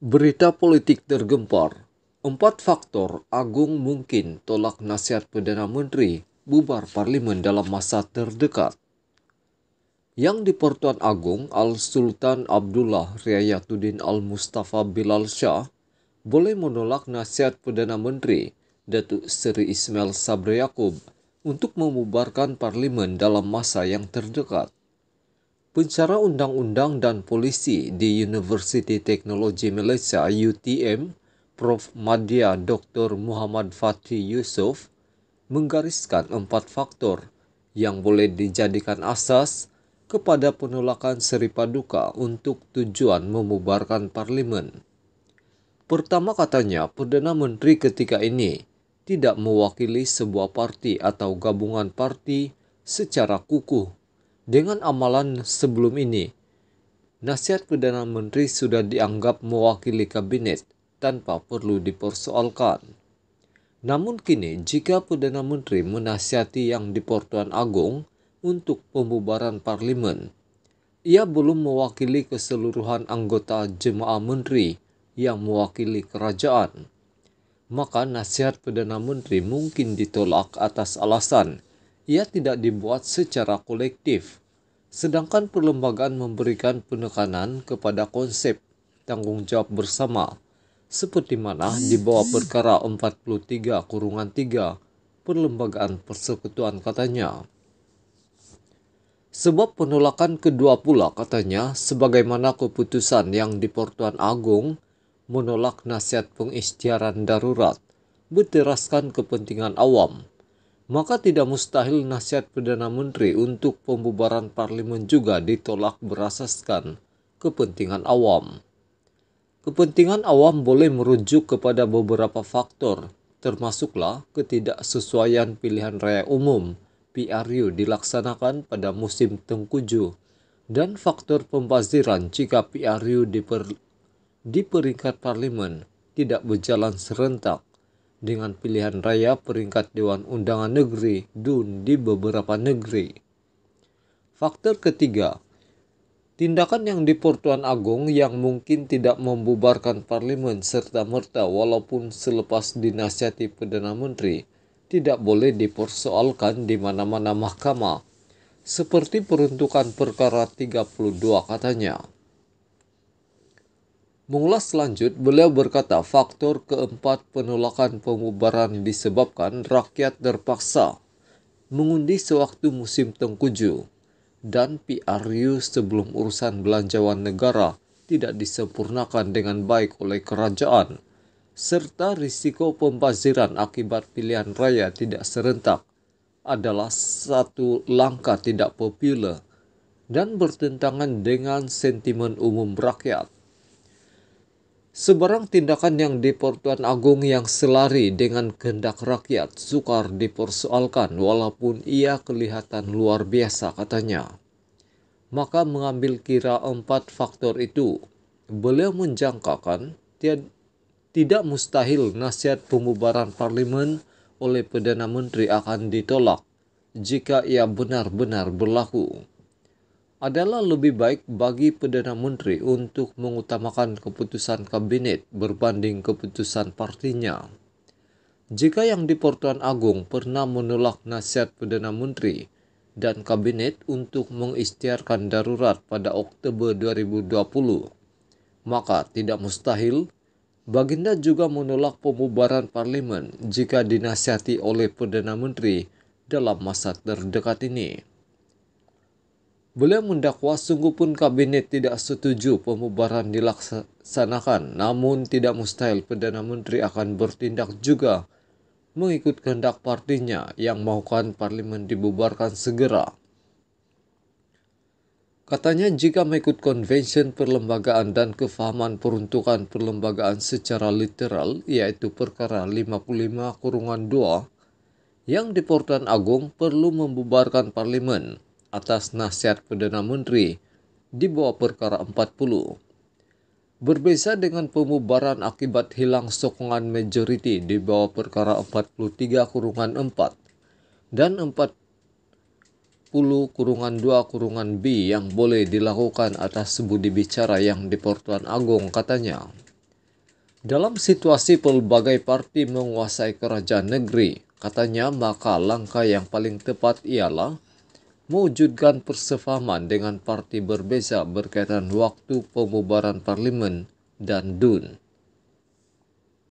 Berita politik tergempar. Empat faktor Agung mungkin tolak nasihat Perdana Menteri bubar parlimen dalam masa terdekat. Yang di-Pertuan Agung Al-Sultan Abdullah Riayatuddin Al-Mustafa Bilal Shah boleh menolak nasihat Perdana Menteri Datuk Seri Ismail Sabri Yaakob untuk membubarkan parlimen dalam masa yang terdekat. Pencara Undang-Undang dan Polisi di University Technology Malaysia UTM, Prof. Madya Dr. Muhammad Fatih Yusof, menggariskan empat faktor yang boleh dijadikan asas kepada penolakan seri paduka untuk tujuan memubarkan parlimen. Pertama katanya, Perdana Menteri ketika ini tidak mewakili sebuah parti atau gabungan parti secara kukuh dengan amalan sebelum ini. Nasihat Perdana Menteri sudah dianggap mewakili kabinet tanpa perlu dipersoalkan. Namun kini jika Perdana Menteri menasihati yang di Pertuan Agung untuk pembubaran parlimen, ia belum mewakili keseluruhan anggota jemaah menteri yang mewakili kerajaan. Maka nasihat Perdana Menteri mungkin ditolak atas alasan ia tidak dibuat secara kolektif Sedangkan perlembagaan memberikan penekanan kepada konsep tanggung jawab bersama, seperti mana di bawah perkara 43 kurungan 3 perlembagaan persekutuan katanya. Sebab penolakan kedua pula katanya sebagaimana keputusan yang di portuan Agung menolak nasihat pengisytiharan darurat berteraskan kepentingan awam maka tidak mustahil nasihat Perdana Menteri untuk pembubaran parlimen juga ditolak berasaskan kepentingan awam. Kepentingan awam boleh merujuk kepada beberapa faktor, termasuklah ketidaksesuaian pilihan raya umum PRU dilaksanakan pada musim tengkuju dan faktor pembaziran jika PRU di, peringkat parlimen tidak berjalan serentak dengan pilihan raya peringkat Dewan Undangan Negeri DUN di beberapa negeri. Faktor ketiga, tindakan yang di Pertuan Agung yang mungkin tidak membubarkan parlemen serta merta walaupun selepas dinasihati Perdana Menteri tidak boleh dipersoalkan di mana-mana mahkamah seperti peruntukan perkara 32 katanya. Mengulas selanjut, beliau berkata faktor keempat penolakan pembubaran disebabkan rakyat terpaksa mengundi sewaktu musim tengkuju dan PRU sebelum urusan belanjawan negara tidak disempurnakan dengan baik oleh kerajaan serta risiko pembaziran akibat pilihan raya tidak serentak adalah satu langkah tidak populer dan bertentangan dengan sentimen umum rakyat. Sebarang tindakan yang di Pertuan Agung yang selari dengan kehendak rakyat sukar dipersoalkan walaupun ia kelihatan luar biasa katanya. Maka mengambil kira empat faktor itu, beliau menjangkakan tidak mustahil nasihat pembubaran Parlimen oleh Perdana Menteri akan ditolak jika ia benar-benar berlaku adalah lebih baik bagi Perdana Menteri untuk mengutamakan keputusan kabinet berbanding keputusan partinya. Jika yang di Pertuan Agung pernah menolak nasihat Perdana Menteri dan kabinet untuk mengistiarkan darurat pada Oktober 2020, maka tidak mustahil Baginda juga menolak pembubaran parlemen jika dinasihati oleh Perdana Menteri dalam masa terdekat ini. Beliau mendakwa sungguh pun kabinet tidak setuju pemubaran dilaksanakan, namun tidak mustahil Perdana Menteri akan bertindak juga mengikut kehendak partinya yang maukan parlimen dibubarkan segera. Katanya jika mengikut konvensyen perlembagaan dan kefahaman peruntukan perlembagaan secara literal, yaitu perkara 55 kurungan 2, yang di Agung perlu membubarkan parlimen atas nasihat Perdana Menteri di bawah perkara 40. Berbeza dengan pemubaran akibat hilang sokongan majoriti di bawah perkara 43 kurungan 4 dan 40 kurungan 2 kurungan B yang boleh dilakukan atas budi bicara yang di Pertuan Agung katanya. Dalam situasi pelbagai parti menguasai kerajaan negeri, katanya maka langkah yang paling tepat ialah mewujudkan persefahaman dengan parti berbeza berkaitan waktu pembubaran parlimen dan DUN.